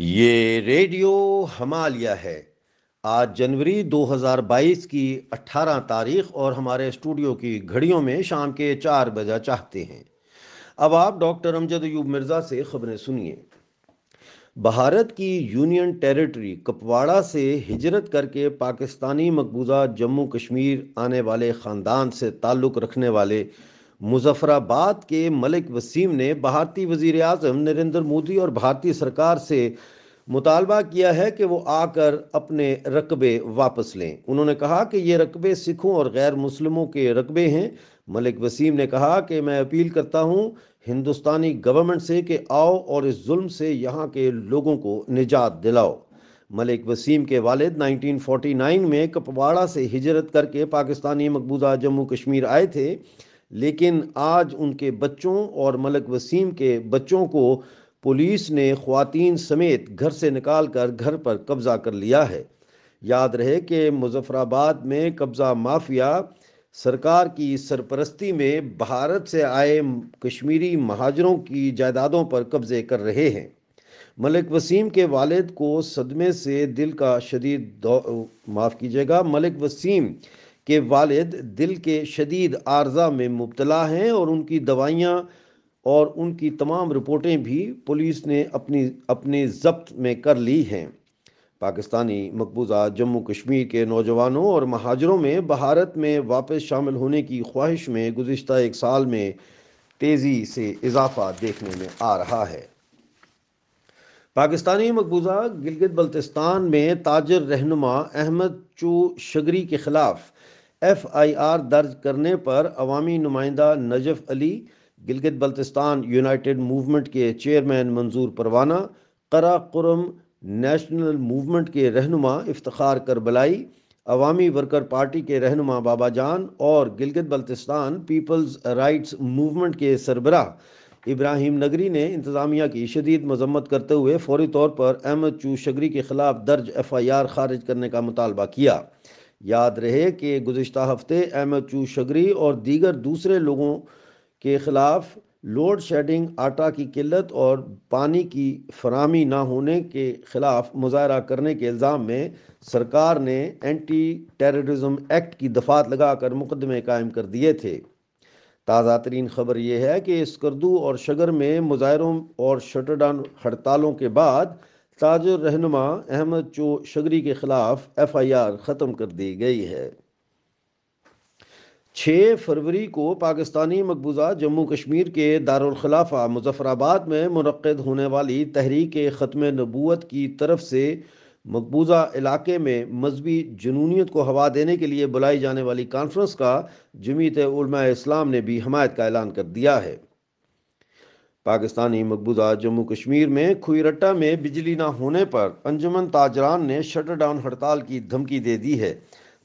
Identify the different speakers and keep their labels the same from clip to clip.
Speaker 1: ये रेडियो हमालिया है आज जनवरी 2022 की 18 तारीख और हमारे स्टूडियो की घड़ियों में शाम के चार बजा चाहते हैं अब आप डॉक्टर अमजद अयूब मिर्ज़ा से खबरें सुनिए भारत की यूनियन टेरिटरी कपवाड़ा से हिजरत करके पाकिस्तानी मकबूजा जम्मू कश्मीर आने वाले ख़ानदान से ताल्लुक़ रखने वाले मुजफ्फराबाद के मलिक वसीम ने भारतीय वजीर अजम नरेंद्र मोदी और भारतीय सरकार से मुतालबा किया है कि वो आकर अपने रकबे वापस लें उन्होंने कहा कि ये रकबे सिखों और गैर मुस्लिमों के रकबे हैं मलिक वसीम ने कहा कि मैं अपील करता हूँ हिंदुस्तानी गवर्नमेंट से कि आओ और इस जुल्म से यहाँ के लोगों को निजात दिलाओ मलिक वसीम के वालिद 1949 में कपवाड़ा से हिजरत करके पाकिस्तानी मकबूजा जम्मू कश्मीर आए थे लेकिन आज उनके बच्चों और मलक वसीम के बच्चों को पुलिस ने खातन समेत घर से निकाल कर घर पर कब्ज़ा कर लिया है याद रहे कि मुजफ्फराबाद में कब्ज़ा माफिया सरकार की सरपरस्ती में भारत से आए कश्मीरी महाजरों की जायदादों पर कब्ज़े कर रहे हैं मलिक वसीम के वालिद को सदमे से दिल का शदीद माफ़ कीजिएगा मलिक वसीम के वालिद दिल के शदीद आर्जा में मुबतला हैं और उनकी दवाइयाँ और उनकी तमाम रिपोर्टें भी पुलिस ने अपनी अपने जब्त में कर ली हैं पाकिस्तानी मकबूजा जम्मू कश्मीर के नौजवानों और महाजरों में भारत में वापस शामिल होने की ख्वाहिश में गुज्त एक साल में तेज़ी से इजाफा देखने में आ रहा है पाकिस्तानी मकबूजा गिलगित बल्तिस्तान में ताजर रहनुमा अहमद चू शगरी के ख़िलाफ़ एफआईआर दर्ज करने पर अवामी नुमाइंदा नजफ अली गिलगित बल्तिस्तान यूनाइटेड मूवमेंट के chairman Manzoor Parwana Karakoram national movement के रहनुमा इफ्तार करबलाई अवामी वर्कर पार्टी के रहनुमा बाबा जान और Gilgit Baltistan peoples rights movement के सरबरा इब्राहिम नगरी ने इंतज़ामिया की शदीद मजम्मत करते हुए फौरी तौर पर अहमद चू शगरी के खिलाफ दर्ज एफ आई आर खारिज करने का मुतालबा किया याद रहे कि गुज्त हफ्ते अहमद चू शगरी और दीगर दूसरे लोगों के ख़िलाफ़ लोड शेडिंग आटा की किल्लत और पानी की फरहमी ना होने के ख़िलाफ़ मुजाहरा करने के इल्ज़ाम में सरकार ने एंटी टेररिज्म एक्ट की दफात लगाकर मुकदमे कायम कर दिए थे ताज़ा तरीन खबर यह है कि स्कर्दू और शगर में मुजाहरों और शटरडाउन हड़तालों के बाद ताजर रहनुमा अहमद चो शगरी के खिलाफ एफआईआर ख़त्म कर दी गई है छः फरवरी को पाकिस्तानी मकबूजा जम्मू कश्मीर के दारखिलाफा मुजफ्फराबाद में मनद होने वाली तहरीक ख़त्म नबूत की तरफ से मकबूजा इलाके में मजहबी जुनूनीत को हवा देने के लिए बुलाई जाने वाली कॉन्फ्रेंस का जमीत उलमा इस्लाम ने भी हमायत का ऐलान कर दिया है पाकिस्तानी मकबूजा जम्मू कश्मीर में खुईरट्टा में बिजली ना होने पर अंजुमन ताजरान ने शटर डाउन हड़ताल की धमकी दे दी है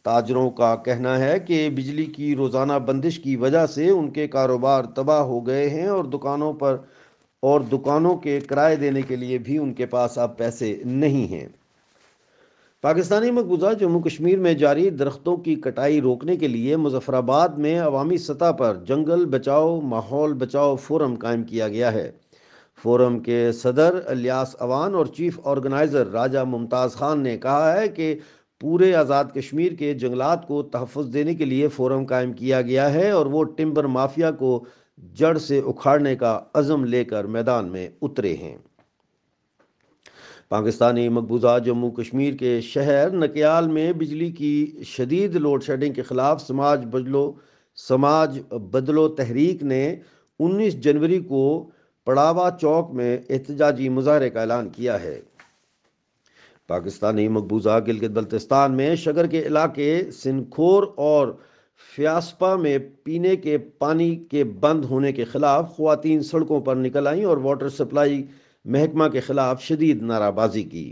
Speaker 1: ताजरों का कहना है कि बिजली की रोज़ाना बंदिश की वजह से उनके कारोबार तबाह हो गए हैं और दुकानों पर और दुकानों के किराए देने के लिए भी उनके पास अब पैसे नहीं हैं पाकिस्तानी मकबूजा जम्मू कश्मीर में जारी दरख्तों की कटाई रोकने के लिए मुजफ्फराबाद में अवामी सतह पर जंगल बचाओ माहौल बचाओ फोरम कायम किया गया है फोरम के सदर अलियास अवान और चीफ ऑर्गेनाइज़र राजा मुमताज़ खान ने कहा है कि पूरे आज़ाद कश्मीर के जंगलात को तहफ़ देने के लिए फोरम कायम किया गया है और वो टिम्बर माफिया को जड़ से उखाड़ने का अज़म लेकर मैदान में उतरे हैं पाकिस्तानी मकबूजा जम्मू कश्मीर के शहर नकयाल में बिजली की शदीद लोड शेडिंग के ख़िलाफ़ समाज बदलो समाज बदलो तहरीक ने 19 जनवरी को पड़ावा चौक में एहतजाजी मुजाहरे का ऐलान किया है पाकिस्तानी मकबूजा गिलगित बल्तिस्तान में शगर के इलाके सिनखोर और फ्यासपा में पीने के पानी के बंद होने के खिलाफ खुवान सड़कों पर निकल आईं और वाटर सप्लाई महकमा के खिलाफ शदीद नाराबाजी की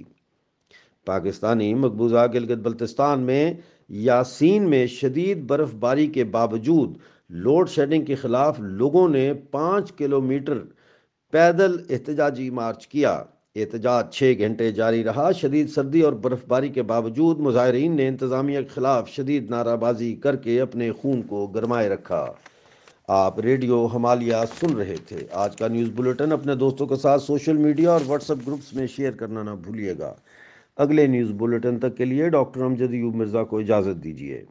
Speaker 1: पाकिस्तानी मकबूजा गिलगित बल्तिस्तान में यासीन में शदीद बर्फबारी के बावजूद लोड शेडिंग के खिलाफ लोगों ने पाँच किलोमीटर पैदल एहतजाजी मार्च किया एहतजाज छः घंटे जारी रहा शदीद सर्दी और बर्फबारी के बावजूद मुजाहरीन ने इंतज़ामिया के खिलाफ शदीद नाराबाजी करके अपने खून को गरमाए रखा आप रेडियो हमालिया सुन रहे थे आज का न्यूज़ बुलेटिन अपने दोस्तों के साथ सोशल मीडिया और व्हाट्सएप ग्रुप्स में शेयर करना ना भूलिएगा अगले न्यूज़ बुलेटिन तक के लिए डॉक्टर अमजद यूब मिर्ज़ा को इजाज़त दीजिए